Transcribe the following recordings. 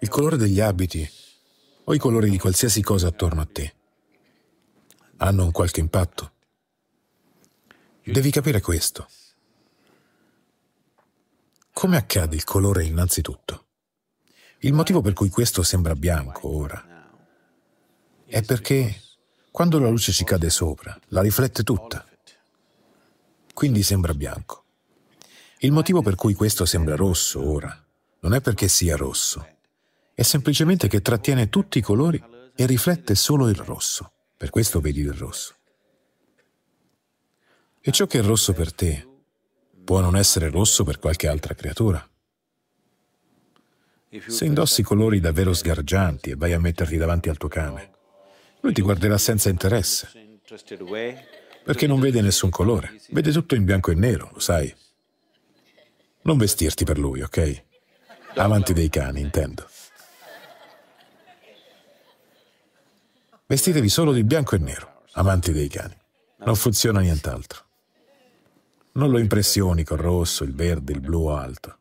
il colore degli abiti o i colori di qualsiasi cosa attorno a te hanno un qualche impatto. Devi capire questo. Come accade il colore innanzitutto? Il motivo per cui questo sembra bianco ora è perché quando la luce ci cade sopra, la riflette tutta, quindi sembra bianco. Il motivo per cui questo sembra rosso ora non è perché sia rosso, è semplicemente che trattiene tutti i colori e riflette solo il rosso. Per questo vedi il rosso. E ciò che è rosso per te può non essere rosso per qualche altra creatura. Se indossi colori davvero sgargianti e vai a metterti davanti al tuo cane, lui ti guarderà senza interesse, perché non vede nessun colore, vede tutto in bianco e nero, lo sai. Non vestirti per lui, ok? Amanti dei cani, intendo. Vestitevi solo di bianco e nero, amanti dei cani. Non funziona nient'altro. Non lo impressioni col rosso, il verde, il blu o altro.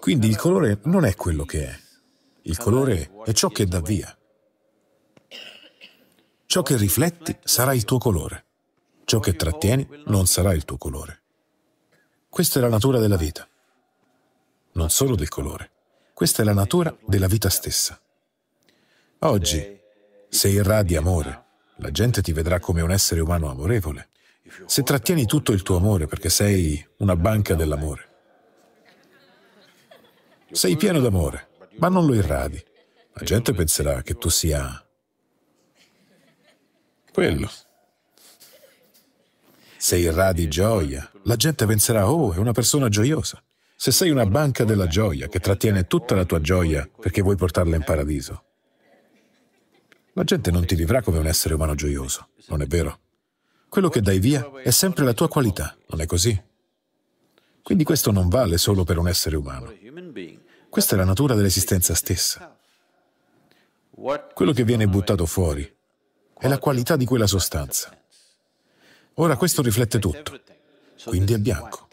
Quindi il colore non è quello che è. Il colore è ciò che dà via. Ciò che rifletti sarà il tuo colore. Ciò che trattieni non sarà il tuo colore. Questa è la natura della vita. Non solo del colore. Questa è la natura della vita stessa. Oggi, se irradi amore, la gente ti vedrà come un essere umano amorevole. Se trattieni tutto il tuo amore perché sei una banca dell'amore. Sei pieno d'amore, ma non lo irradi. La gente penserà che tu sia quello. Se irradi gioia, la gente penserà, oh, è una persona gioiosa. Se sei una banca della gioia che trattiene tutta la tua gioia perché vuoi portarla in paradiso, la gente non ti vivrà come un essere umano gioioso, non è vero? Quello che dai via è sempre la tua qualità, non è così? Quindi questo non vale solo per un essere umano. Questa è la natura dell'esistenza stessa. Quello che viene buttato fuori è la qualità di quella sostanza. Ora questo riflette tutto, quindi è bianco.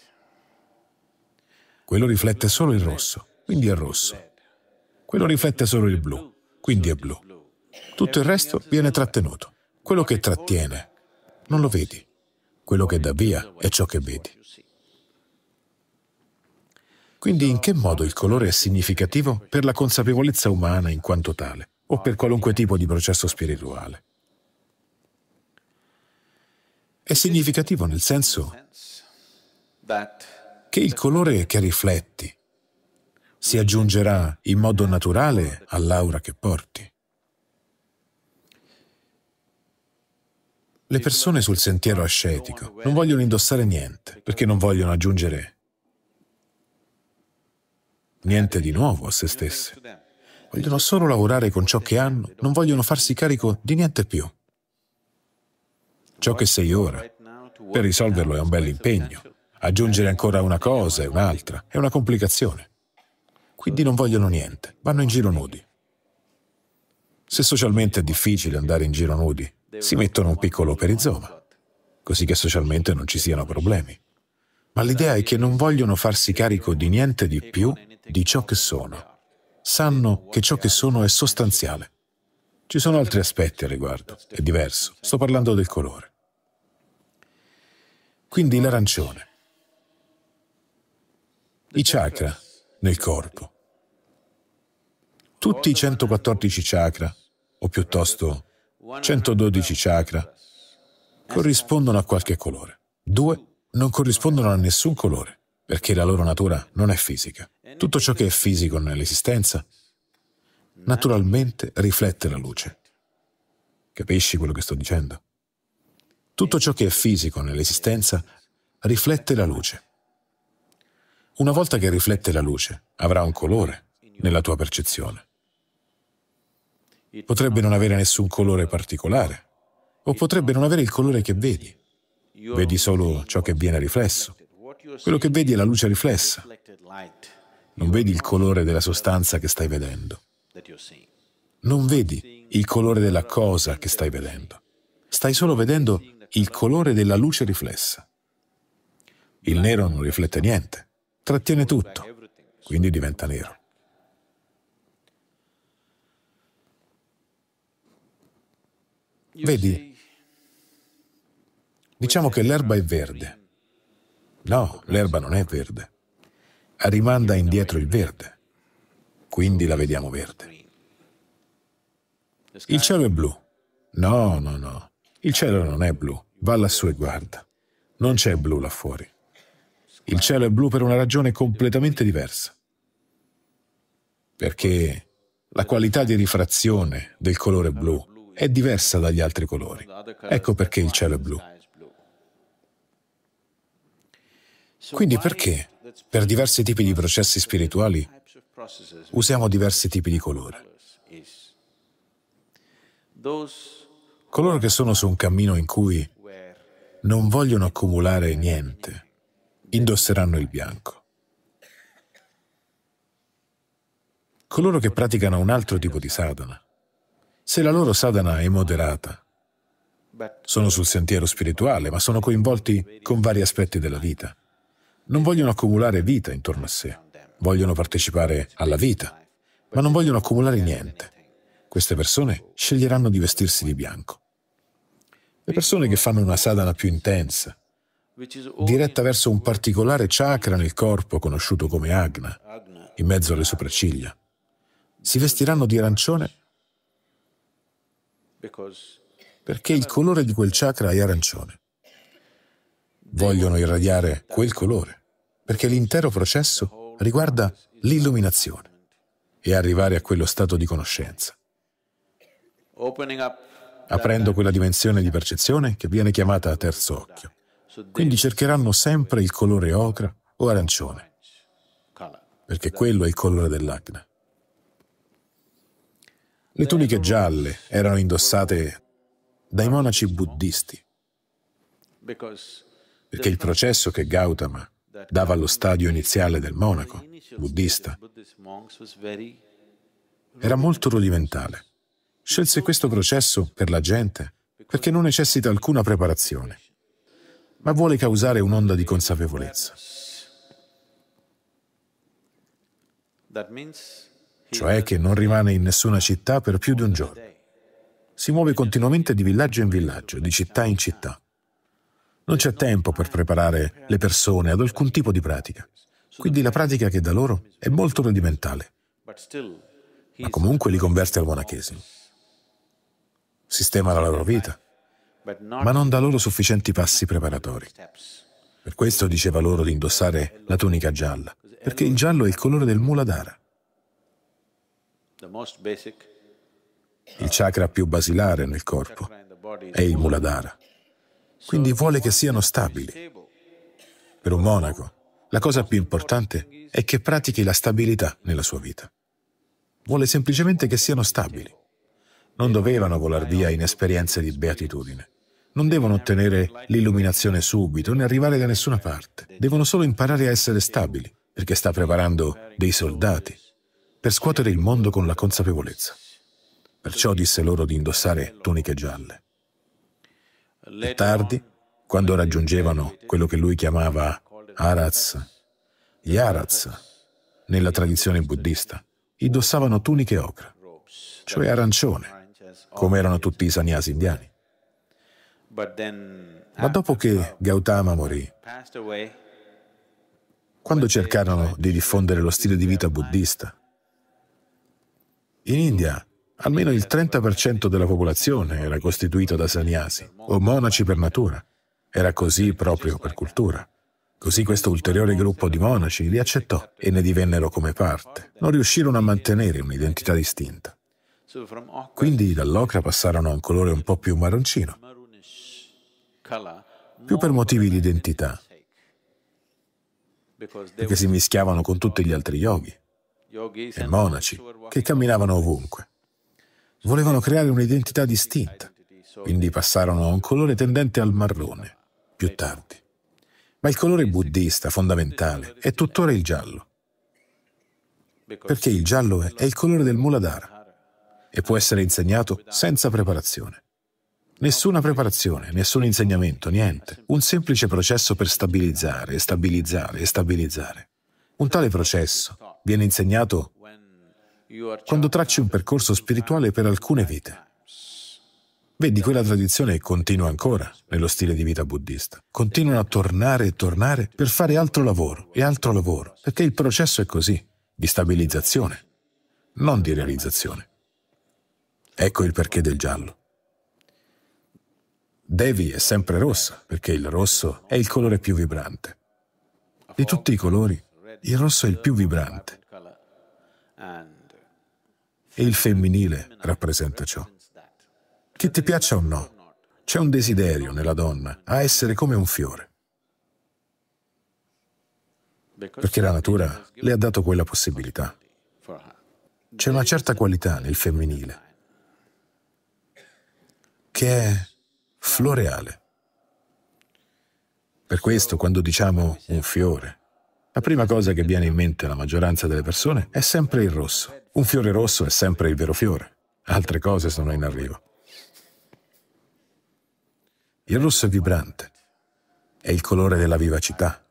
Quello riflette solo il rosso, quindi è rosso. Quello riflette solo il blu, quindi è blu. Tutto il resto viene trattenuto. Quello che trattiene non lo vedi. Quello che dà via è ciò che vedi. Quindi in che modo il colore è significativo per la consapevolezza umana in quanto tale, o per qualunque tipo di processo spirituale? È significativo nel senso che il colore che rifletti si aggiungerà in modo naturale all'aura che porti. Le persone sul sentiero ascetico non vogliono indossare niente perché non vogliono aggiungere niente di nuovo a se stesse. Vogliono solo lavorare con ciò che hanno, non vogliono farsi carico di niente più. Ciò che sei ora, per risolverlo è un bel impegno. Aggiungere ancora una cosa e un'altra è una complicazione. Quindi non vogliono niente, vanno in giro nudi. Se socialmente è difficile andare in giro nudi, si mettono un piccolo perizoma, così che socialmente non ci siano problemi. Ma l'idea è che non vogliono farsi carico di niente di più di ciò che sono. Sanno che ciò che sono è sostanziale. Ci sono altri aspetti al riguardo, è diverso. Sto parlando del colore. Quindi l'arancione. I chakra nel corpo. Tutti i 114 chakra, o piuttosto 112 chakra corrispondono a qualche colore. Due non corrispondono a nessun colore, perché la loro natura non è fisica. Tutto ciò che è fisico nell'esistenza, naturalmente riflette la luce. Capisci quello che sto dicendo? Tutto ciò che è fisico nell'esistenza riflette la luce. Una volta che riflette la luce, avrà un colore nella tua percezione. Potrebbe non avere nessun colore particolare, o potrebbe non avere il colore che vedi. Vedi solo ciò che viene riflesso. Quello che vedi è la luce riflessa. Non vedi il colore della sostanza che stai vedendo. Non vedi il colore della cosa che stai vedendo. Stai solo vedendo il colore della luce riflessa. Il nero non riflette niente, trattiene tutto, quindi diventa nero. Vedi, diciamo che l'erba è verde. No, l'erba non è verde. Rimanda indietro il verde. Quindi la vediamo verde. Il cielo è blu. No, no, no. Il cielo non è blu. Va lassù e guarda. Non c'è blu là fuori. Il cielo è blu per una ragione completamente diversa. Perché la qualità di rifrazione del colore blu è diversa dagli altri colori. Ecco perché il cielo è blu. Quindi perché, per diversi tipi di processi spirituali, usiamo diversi tipi di colore? Coloro che sono su un cammino in cui non vogliono accumulare niente, indosseranno il bianco. Coloro che praticano un altro tipo di sadhana se la loro sadhana è moderata. Sono sul sentiero spirituale, ma sono coinvolti con vari aspetti della vita. Non vogliono accumulare vita intorno a sé, vogliono partecipare alla vita, ma non vogliono accumulare niente. Queste persone sceglieranno di vestirsi di bianco. Le persone che fanno una sadhana più intensa, diretta verso un particolare chakra nel corpo conosciuto come Agna, in mezzo alle sopracciglia, si vestiranno di arancione perché il colore di quel chakra è arancione. Vogliono irradiare quel colore, perché l'intero processo riguarda l'illuminazione e arrivare a quello stato di conoscenza. Aprendo quella dimensione di percezione che viene chiamata terzo occhio. Quindi cercheranno sempre il colore ocra o arancione, perché quello è il colore dell'Agna. Le tuniche gialle erano indossate dai monaci buddisti, perché il processo che Gautama dava allo stadio iniziale del monaco buddista era molto rudimentale. Scelse questo processo per la gente perché non necessita alcuna preparazione, ma vuole causare un'onda di consapevolezza. That means cioè che non rimane in nessuna città per più di un giorno. Si muove continuamente di villaggio in villaggio, di città in città. Non c'è tempo per preparare le persone ad alcun tipo di pratica. Quindi la pratica che dà loro è molto rudimentale, ma comunque li converte al monachesimo. Sistema la loro vita, ma non dà loro sufficienti passi preparatori. Per questo diceva loro di indossare la tunica gialla, perché il giallo è il colore del muladhara. Il chakra più basilare nel corpo è il muladhara. Quindi vuole che siano stabili. Per un monaco, la cosa più importante è che pratichi la stabilità nella sua vita. Vuole semplicemente che siano stabili. Non dovevano volar via in esperienze di beatitudine. Non devono ottenere l'illuminazione subito né arrivare da nessuna parte. Devono solo imparare a essere stabili, perché sta preparando dei soldati per scuotere il mondo con la consapevolezza. Perciò disse loro di indossare tuniche gialle. E tardi, quando raggiungevano quello che lui chiamava Araz, gli Araz, nella tradizione buddista, indossavano tuniche ocra, cioè arancione, come erano tutti i sannyasi indiani. Ma dopo che Gautama morì, quando cercarono di diffondere lo stile di vita buddista, in India, almeno il 30% della popolazione era costituito da sannyasi o monaci per natura. Era così proprio per cultura. Così questo ulteriore gruppo di monaci li accettò e ne divennero come parte. Non riuscirono a mantenere un'identità distinta. Quindi dall'ocra passarono a un colore un po' più marroncino, più per motivi di identità, perché si mischiavano con tutti gli altri yoghi e monaci che camminavano ovunque. Volevano creare un'identità distinta, quindi passarono a un colore tendente al marrone, più tardi. Ma il colore buddista fondamentale è tuttora il giallo, perché il giallo è il colore del muladhara e può essere insegnato senza preparazione. Nessuna preparazione, nessun insegnamento, niente. Un semplice processo per stabilizzare, stabilizzare stabilizzare. Un tale processo viene insegnato quando tracci un percorso spirituale per alcune vite. Vedi, quella tradizione continua ancora nello stile di vita buddista. Continuano a tornare e tornare per fare altro lavoro e altro lavoro, perché il processo è così, di stabilizzazione, non di realizzazione. Ecco il perché del giallo. Devi è sempre rossa, perché il rosso è il colore più vibrante. Di tutti i colori, il rosso è il più vibrante e il femminile rappresenta ciò. Che ti piaccia o no, c'è un desiderio nella donna a essere come un fiore. Perché la natura le ha dato quella possibilità. C'è una certa qualità nel femminile che è floreale. Per questo quando diciamo un fiore, la prima cosa che viene in mente alla maggioranza delle persone è sempre il rosso. Un fiore rosso è sempre il vero fiore. Altre cose sono in arrivo. Il rosso è vibrante, è il colore della vivacità.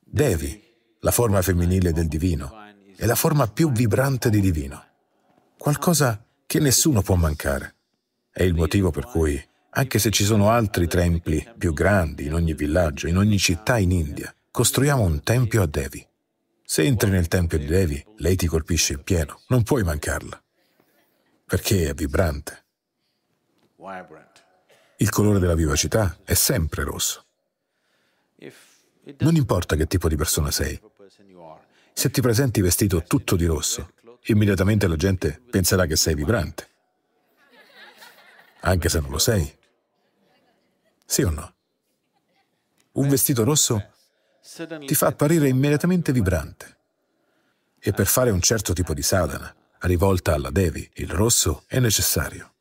Devi, la forma femminile del divino, è la forma più vibrante di divino. Qualcosa che nessuno può mancare. È il motivo per cui anche se ci sono altri templi più grandi in ogni villaggio, in ogni città in India, costruiamo un tempio a Devi. Se entri nel tempio di Devi, lei ti colpisce in pieno, non puoi mancarla, perché è vibrante. Il colore della vivacità è sempre rosso. Non importa che tipo di persona sei, se ti presenti vestito tutto di rosso, immediatamente la gente penserà che sei vibrante, anche se non lo sei. Sì o no? Un vestito rosso ti fa apparire immediatamente vibrante. E per fare un certo tipo di sadhana, rivolta alla Devi, il rosso è necessario.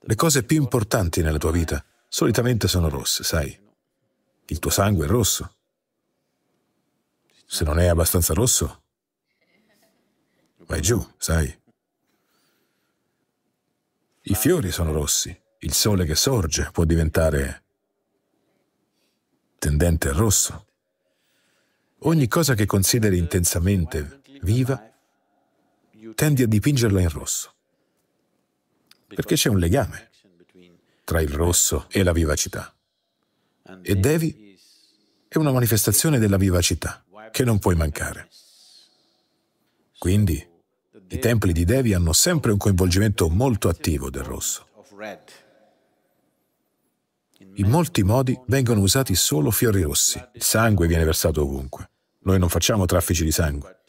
Le cose più importanti nella tua vita solitamente sono rosse, sai? Il tuo sangue è rosso. Se non è abbastanza rosso, vai giù, sai? I fiori sono rossi, il sole che sorge può diventare tendente al rosso. Ogni cosa che consideri intensamente viva tendi a dipingerla in rosso, perché c'è un legame tra il rosso e la vivacità. E Devi è una manifestazione della vivacità che non puoi mancare. Quindi, i templi di Devi hanno sempre un coinvolgimento molto attivo del rosso. In molti modi vengono usati solo fiori rossi. Il sangue viene versato ovunque. Noi non facciamo traffici di sangue.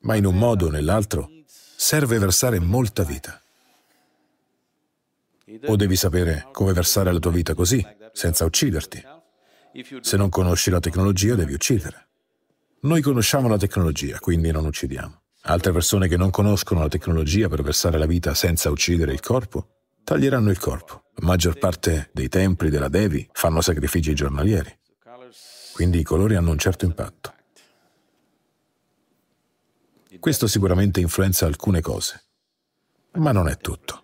Ma in un modo o nell'altro serve versare molta vita. O devi sapere come versare la tua vita così, senza ucciderti. Se non conosci la tecnologia devi uccidere. Noi conosciamo la tecnologia, quindi non uccidiamo. Altre persone che non conoscono la tecnologia per versare la vita senza uccidere il corpo taglieranno il corpo. La maggior parte dei templi della Devi fanno sacrifici giornalieri, quindi i colori hanno un certo impatto. Questo sicuramente influenza alcune cose, ma non è tutto.